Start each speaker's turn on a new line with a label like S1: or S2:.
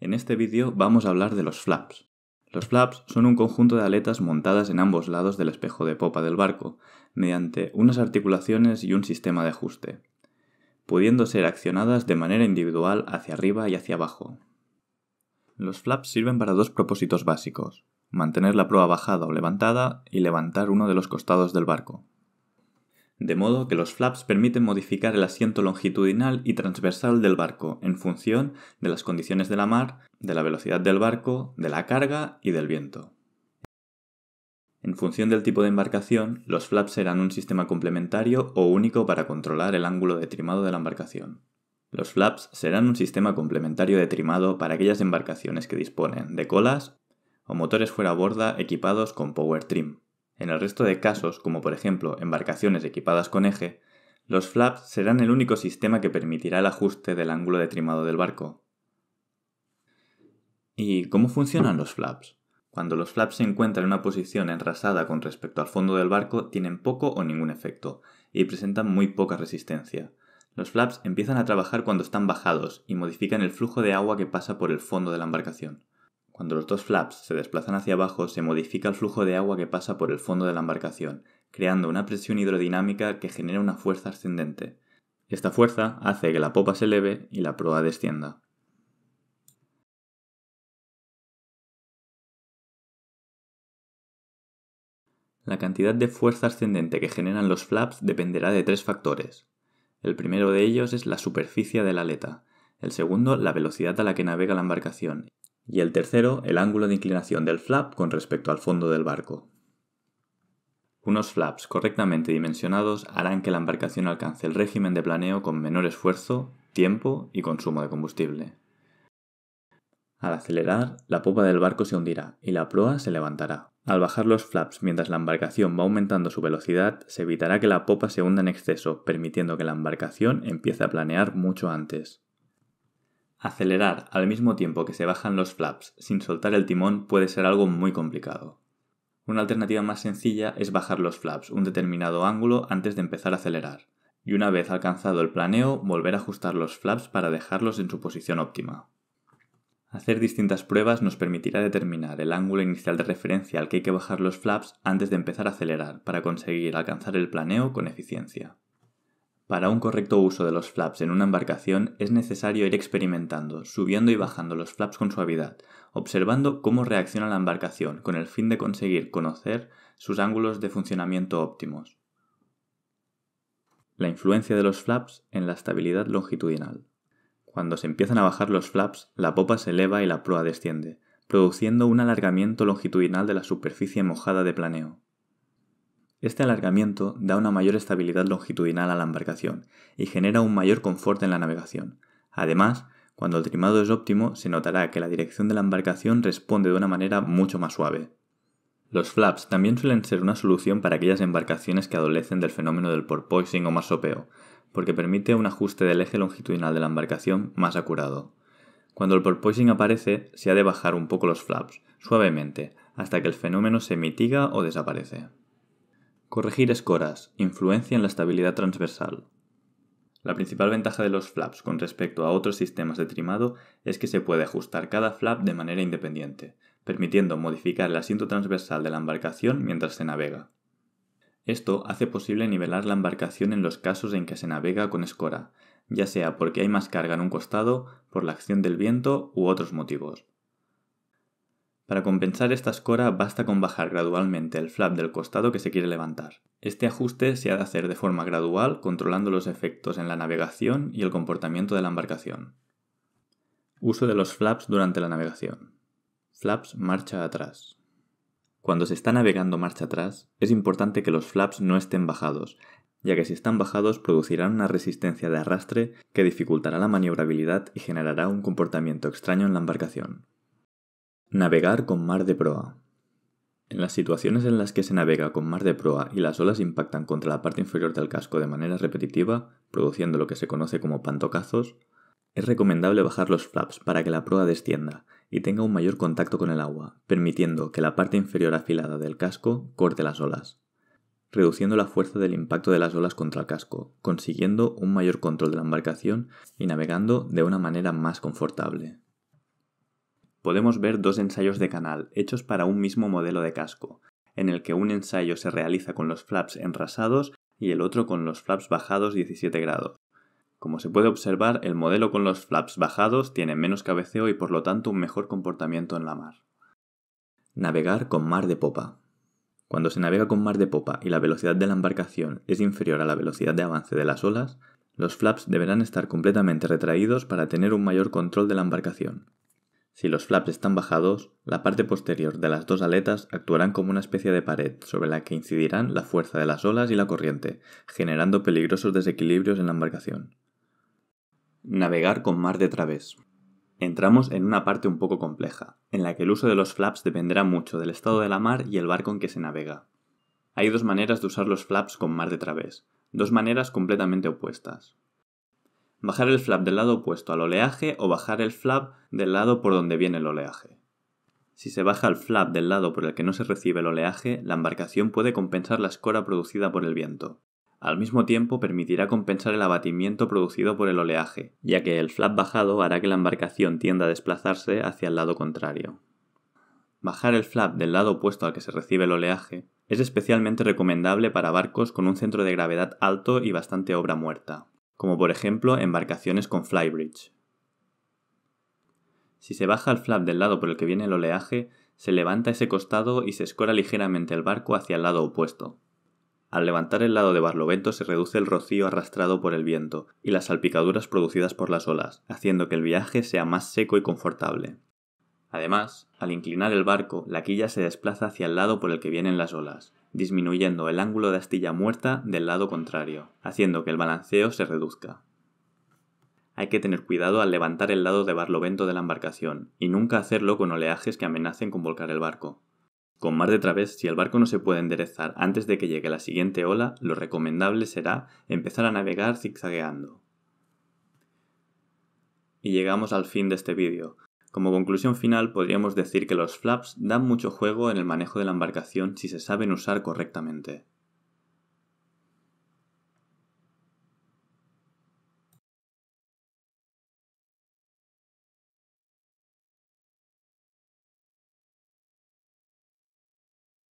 S1: En este vídeo vamos a hablar de los flaps. Los flaps son un conjunto de aletas montadas en ambos lados del espejo de popa del barco, mediante unas articulaciones y un sistema de ajuste, pudiendo ser accionadas de manera individual hacia arriba y hacia abajo. Los flaps sirven para dos propósitos básicos, mantener la proa bajada o levantada y levantar uno de los costados del barco de modo que los flaps permiten modificar el asiento longitudinal y transversal del barco en función de las condiciones de la mar, de la velocidad del barco, de la carga y del viento. En función del tipo de embarcación, los flaps serán un sistema complementario o único para controlar el ángulo de trimado de la embarcación. Los flaps serán un sistema complementario de trimado para aquellas embarcaciones que disponen de colas o motores fuera borda equipados con power trim. En el resto de casos, como por ejemplo embarcaciones equipadas con eje, los flaps serán el único sistema que permitirá el ajuste del ángulo de trimado del barco. ¿Y cómo funcionan los flaps? Cuando los flaps se encuentran en una posición enrasada con respecto al fondo del barco, tienen poco o ningún efecto y presentan muy poca resistencia. Los flaps empiezan a trabajar cuando están bajados y modifican el flujo de agua que pasa por el fondo de la embarcación. Cuando los dos flaps se desplazan hacia abajo, se modifica el flujo de agua que pasa por el fondo de la embarcación, creando una presión hidrodinámica que genera una fuerza ascendente. Esta fuerza hace que la popa se eleve y la proa descienda. La cantidad de fuerza ascendente que generan los flaps dependerá de tres factores. El primero de ellos es la superficie de la aleta, el segundo la velocidad a la que navega la embarcación y el tercero el ángulo de inclinación del flap con respecto al fondo del barco. Unos flaps correctamente dimensionados harán que la embarcación alcance el régimen de planeo con menor esfuerzo, tiempo y consumo de combustible. Al acelerar, la popa del barco se hundirá y la proa se levantará. Al bajar los flaps mientras la embarcación va aumentando su velocidad, se evitará que la popa se hunda en exceso, permitiendo que la embarcación empiece a planear mucho antes. Acelerar al mismo tiempo que se bajan los flaps sin soltar el timón puede ser algo muy complicado. Una alternativa más sencilla es bajar los flaps un determinado ángulo antes de empezar a acelerar, y una vez alcanzado el planeo, volver a ajustar los flaps para dejarlos en su posición óptima. Hacer distintas pruebas nos permitirá determinar el ángulo inicial de referencia al que hay que bajar los flaps antes de empezar a acelerar para conseguir alcanzar el planeo con eficiencia. Para un correcto uso de los flaps en una embarcación es necesario ir experimentando, subiendo y bajando los flaps con suavidad, observando cómo reacciona la embarcación con el fin de conseguir conocer sus ángulos de funcionamiento óptimos. La influencia de los flaps en la estabilidad longitudinal. Cuando se empiezan a bajar los flaps, la popa se eleva y la proa desciende, produciendo un alargamiento longitudinal de la superficie mojada de planeo. Este alargamiento da una mayor estabilidad longitudinal a la embarcación y genera un mayor confort en la navegación. Además, cuando el trimado es óptimo, se notará que la dirección de la embarcación responde de una manera mucho más suave. Los flaps también suelen ser una solución para aquellas embarcaciones que adolecen del fenómeno del porpoising o masopeo porque permite un ajuste del eje longitudinal de la embarcación más acurado. Cuando el porpoising aparece, se ha de bajar un poco los flaps, suavemente, hasta que el fenómeno se mitiga o desaparece. Corregir escoras. Influencia en la estabilidad transversal. La principal ventaja de los flaps con respecto a otros sistemas de trimado es que se puede ajustar cada flap de manera independiente, permitiendo modificar el asiento transversal de la embarcación mientras se navega. Esto hace posible nivelar la embarcación en los casos en que se navega con escora, ya sea porque hay más carga en un costado, por la acción del viento u otros motivos. Para compensar esta escora basta con bajar gradualmente el flap del costado que se quiere levantar. Este ajuste se ha de hacer de forma gradual controlando los efectos en la navegación y el comportamiento de la embarcación. Uso de los flaps durante la navegación. Flaps marcha atrás. Cuando se está navegando marcha atrás, es importante que los flaps no estén bajados, ya que si están bajados producirán una resistencia de arrastre que dificultará la maniobrabilidad y generará un comportamiento extraño en la embarcación. Navegar con mar de proa. En las situaciones en las que se navega con mar de proa y las olas impactan contra la parte inferior del casco de manera repetitiva, produciendo lo que se conoce como pantocazos, es recomendable bajar los flaps para que la proa descienda y tenga un mayor contacto con el agua, permitiendo que la parte inferior afilada del casco corte las olas, reduciendo la fuerza del impacto de las olas contra el casco, consiguiendo un mayor control de la embarcación y navegando de una manera más confortable podemos ver dos ensayos de canal hechos para un mismo modelo de casco, en el que un ensayo se realiza con los flaps enrasados y el otro con los flaps bajados 17 grados. Como se puede observar, el modelo con los flaps bajados tiene menos cabeceo y por lo tanto un mejor comportamiento en la mar. Navegar con mar de popa. Cuando se navega con mar de popa y la velocidad de la embarcación es inferior a la velocidad de avance de las olas, los flaps deberán estar completamente retraídos para tener un mayor control de la embarcación. Si los flaps están bajados, la parte posterior de las dos aletas actuarán como una especie de pared sobre la que incidirán la fuerza de las olas y la corriente, generando peligrosos desequilibrios en la embarcación. Navegar con mar de través. Entramos en una parte un poco compleja, en la que el uso de los flaps dependerá mucho del estado de la mar y el barco en que se navega. Hay dos maneras de usar los flaps con mar de través, dos maneras completamente opuestas bajar el flap del lado opuesto al oleaje o bajar el flap del lado por donde viene el oleaje. Si se baja el flap del lado por el que no se recibe el oleaje, la embarcación puede compensar la escora producida por el viento. Al mismo tiempo permitirá compensar el abatimiento producido por el oleaje, ya que el flap bajado hará que la embarcación tienda a desplazarse hacia el lado contrario. Bajar el flap del lado opuesto al que se recibe el oleaje es especialmente recomendable para barcos con un centro de gravedad alto y bastante obra muerta como por ejemplo embarcaciones con flybridge. Si se baja el flap del lado por el que viene el oleaje, se levanta ese costado y se escora ligeramente el barco hacia el lado opuesto. Al levantar el lado de barlovento se reduce el rocío arrastrado por el viento y las salpicaduras producidas por las olas, haciendo que el viaje sea más seco y confortable. Además, al inclinar el barco, la quilla se desplaza hacia el lado por el que vienen las olas, disminuyendo el ángulo de astilla muerta del lado contrario, haciendo que el balanceo se reduzca. Hay que tener cuidado al levantar el lado de barlovento de la embarcación y nunca hacerlo con oleajes que amenacen con volcar el barco. Con mar de través, si el barco no se puede enderezar antes de que llegue la siguiente ola, lo recomendable será empezar a navegar zigzagueando. Y llegamos al fin de este vídeo. Como conclusión final, podríamos decir que los flaps dan mucho juego en el manejo de la embarcación si se saben usar correctamente.